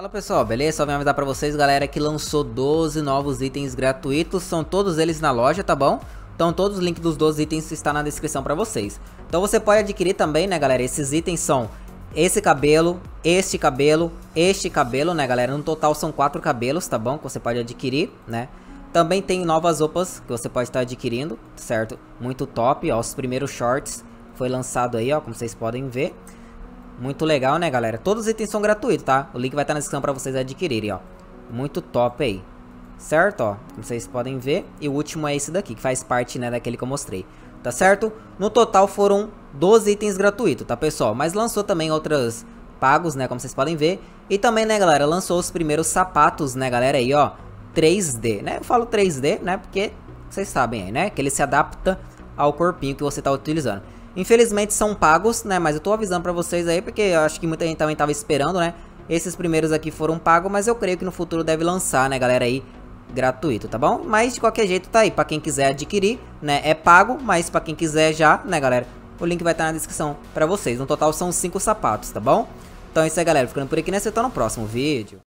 Fala pessoal, beleza? Só vim avisar pra vocês galera que lançou 12 novos itens gratuitos, são todos eles na loja, tá bom? Então todos os links dos 12 itens está na descrição pra vocês. Então você pode adquirir também, né galera, esses itens são esse cabelo, este cabelo, este cabelo, né galera? No total são 4 cabelos, tá bom? Que você pode adquirir, né? Também tem novas roupas que você pode estar adquirindo, certo? Muito top, ó, os primeiros shorts foi lançado aí, ó, como vocês podem ver. Muito legal, né, galera? Todos os itens são gratuitos, tá? O link vai estar tá na descrição pra vocês adquirirem, ó. Muito top aí. Certo, ó. Como vocês podem ver. E o último é esse daqui, que faz parte, né, daquele que eu mostrei. Tá certo? No total foram 12 itens gratuitos, tá, pessoal? Mas lançou também outras pagos, né, como vocês podem ver. E também, né, galera, lançou os primeiros sapatos, né, galera, aí, ó. 3D, né? Eu falo 3D, né, porque vocês sabem aí, né? Que ele se adapta ao corpinho que você tá utilizando. Infelizmente são pagos, né? Mas eu tô avisando pra vocês aí, porque eu acho que muita gente também tava esperando, né? Esses primeiros aqui foram pagos, mas eu creio que no futuro deve lançar, né, galera aí? Gratuito, tá bom? Mas de qualquer jeito tá aí, pra quem quiser adquirir, né? É pago, mas pra quem quiser já, né, galera? O link vai estar tá na descrição pra vocês. No total são 5 sapatos, tá bom? Então é isso aí, galera. Ficando por aqui, né? Você tá no próximo vídeo.